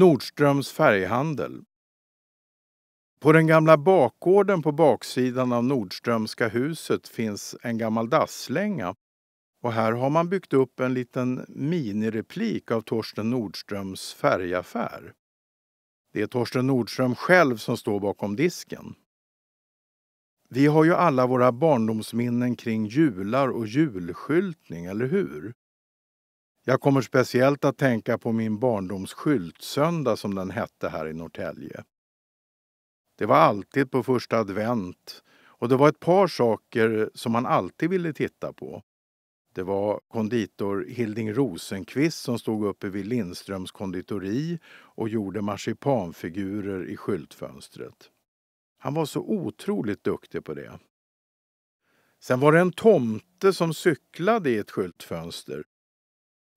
Nordströms färghandel. På den gamla bakgården på baksidan av Nordströmska huset finns en gammal dasslänga och här har man byggt upp en liten minireplik av Torsten Nordströms färgaffär. Det är Torsten Nordström själv som står bakom disken. Vi har ju alla våra barndomsminnen kring jular och julskyltning, eller hur? Jag kommer speciellt att tänka på min barndoms skyltsöndag som den hette här i Norrtälje. Det var alltid på första advent och det var ett par saker som man alltid ville titta på. Det var konditor Hilding Rosenqvist som stod uppe vid Lindströms konditori och gjorde marsipanfigurer i skyltfönstret. Han var så otroligt duktig på det. Sen var det en tomte som cyklade i ett skyltfönster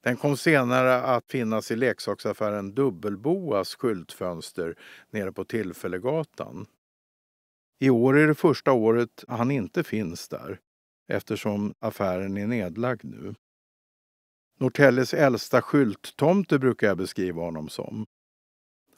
den kom senare att finnas i leksaksaffären Dubbelboas skyltfönster nere på Tillfällegatan. I år är det första året han inte finns där eftersom affären är nedlagd nu. Norrtäljes äldsta skylttomte brukar jag beskriva honom som.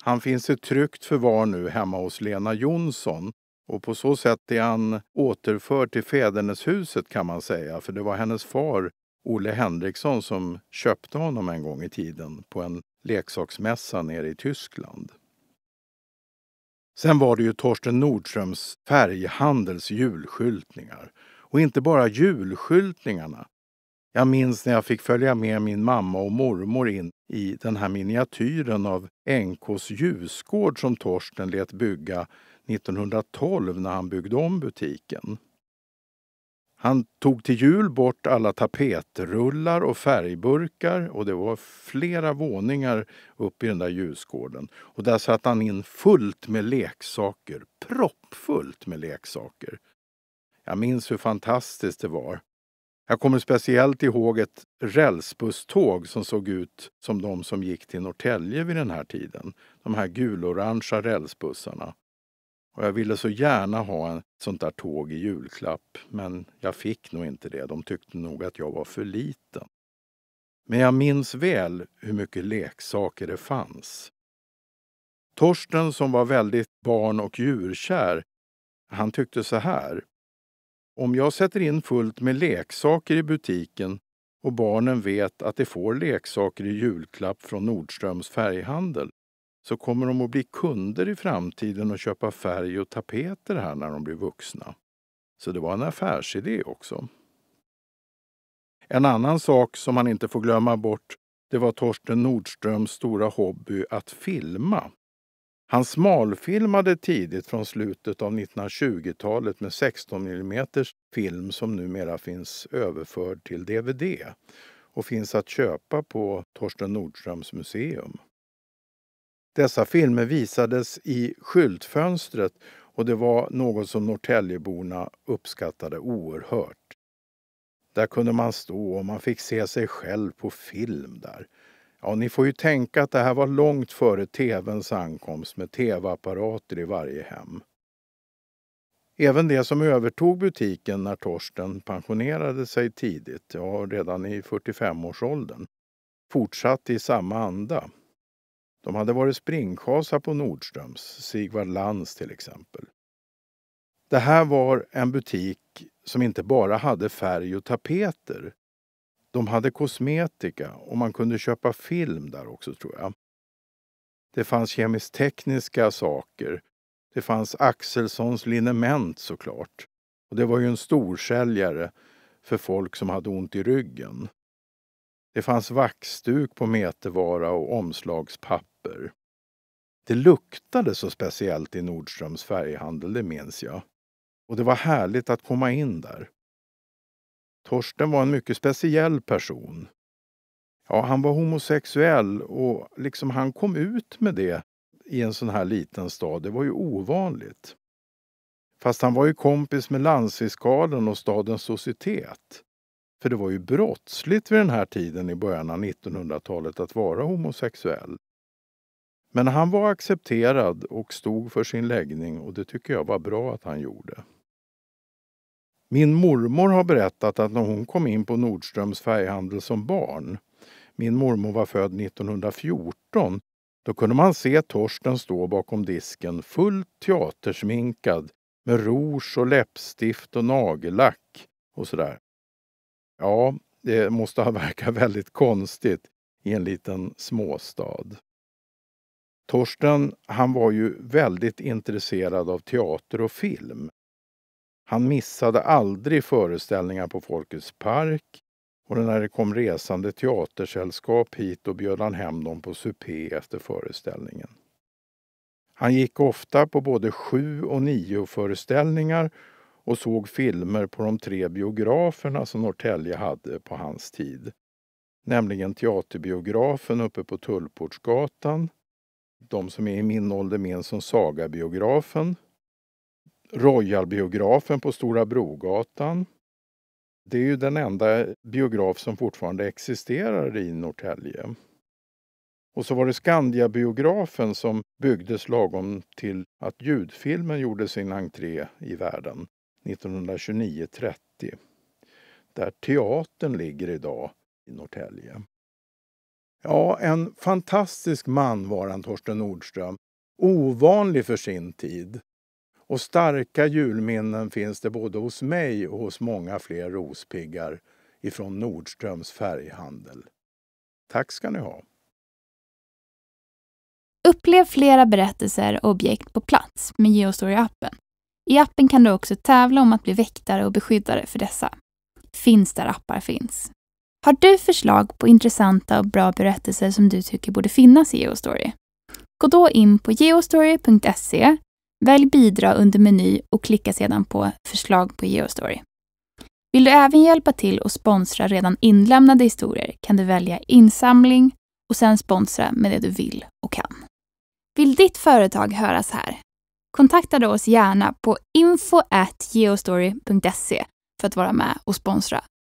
Han finns i tryggt förvar nu hemma hos Lena Jonsson och på så sätt är han återförd till fäderneshuset kan man säga, för det var hennes far Olle Henriksson som köpte honom en gång i tiden på en leksaksmässa nere i Tyskland. Sen var det ju Torsten Nordströms färghandels julskyltningar. Och inte bara julskyltningarna. Jag minns när jag fick följa med min mamma och mormor in i den här miniatyren av NKs ljusgård som Torsten lät bygga 1912 när han byggde om butiken. Han tog till jul bort alla tapetrullar och färgburkar och det var flera våningar upp i den där ljusgården. Och där satte han in fullt med leksaker, proppfullt med leksaker. Jag minns hur fantastiskt det var. Jag kommer speciellt ihåg ett rälsbusståg som såg ut som de som gick till Norrtälje vid den här tiden. De här gulorangea rälsbussarna. Och jag ville så gärna ha ett sånt där tåg i julklapp, men jag fick nog inte det. De tyckte nog att jag var för liten. Men jag minns väl hur mycket leksaker det fanns. Torsten som var väldigt barn och djurkär, han tyckte så här. Om jag sätter in fullt med leksaker i butiken och barnen vet att de får leksaker i julklapp från Nordströms färghandel så kommer de att bli kunder i framtiden och köpa färg och tapeter här när de blir vuxna. Så det var en affärsidé också. En annan sak som man inte får glömma bort det var Torsten Nordströms stora hobby att filma. Han smalfilmade tidigt från slutet av 1920-talet med 16 mm film som numera finns överförd till dvd och finns att köpa på Torsten Nordströms museum. Dessa filmer visades i skyltfönstret och det var något som Norrtäljeborna uppskattade oerhört. Där kunde man stå och man fick se sig själv på film där. Ja, ni får ju tänka att det här var långt före tvns ankomst med tv-apparater i varje hem. Även det som övertog butiken när Torsten pensionerade sig tidigt, ja redan i 45-årsåldern, fortsatte i samma anda. De hade varit springkasar på Nordströms, Sigvard Lands till exempel. Det här var en butik som inte bara hade färg och tapeter. De hade kosmetika och man kunde köpa film där också, tror jag. Det fanns kemisk tekniska saker. Det fanns Axelssons liniment såklart. Och det var ju en storsäljare för folk som hade ont i ryggen. Det fanns vaxduk på metervara och omslagspapper papper. Det luktade så speciellt i Nordströms färghandel, det minns jag. Och det var härligt att komma in där. Torsten var en mycket speciell person. Ja, han var homosexuell och liksom han kom ut med det i en sån här liten stad. Det var ju ovanligt. Fast han var ju kompis med landsfiskalen och stadens societet. För det var ju brottsligt vid den här tiden i början av 1900-talet att vara homosexuell. Men han var accepterad och stod för sin läggning och det tycker jag var bra att han gjorde. Min mormor har berättat att när hon kom in på Nordströms färghandel som barn, min mormor var född 1914, då kunde man se Torsten stå bakom disken fullt teatersminkad med rouge och läppstift och nagellack och sådär. Ja, det måste ha verkat väldigt konstigt i en liten småstad. Torsten, han var ju väldigt intresserad av teater och film. Han missade aldrig föreställningar på Folkets park och när det kom resande teatersällskap hit och bjöd han hem dem på supé efter föreställningen. Han gick ofta på både sju och nio föreställningar och såg filmer på de tre biograferna som Norrtälje hade på hans tid. Nämligen Teaterbiografen uppe på Tullportsgatan, de som är i min ålder minns som Sagabiografen, Royalbiografen på Stora Brogatan. Det är ju den enda biograf som fortfarande existerar i Norrtälje. Och så var det Skandiabiografen som byggdes lagom till att ljudfilmen gjorde sin entré i världen 1929-30. Där teatern ligger idag i Norrtälje. Ja, en fantastisk man var han, Torsten Nordström. Ovanlig för sin tid. Och starka julminnen finns det både hos mig och hos många fler rospiggar ifrån Nordströms färghandel. Tack ska ni ha. Upplev flera berättelser och objekt på plats med Geostory-appen. I appen kan du också tävla om att bli väktare och beskyddare för dessa. Finns där appar finns. Har du förslag på intressanta och bra berättelser som du tycker borde finnas i Geostory? Gå då in på geostory.se, välj bidra under meny och klicka sedan på förslag på Geostory. Vill du även hjälpa till och sponsra redan inlämnade historier kan du välja insamling och sedan sponsra med det du vill och kan. Vill ditt företag höras här? Kontakta då oss gärna på info.geostory.se för att vara med och sponsra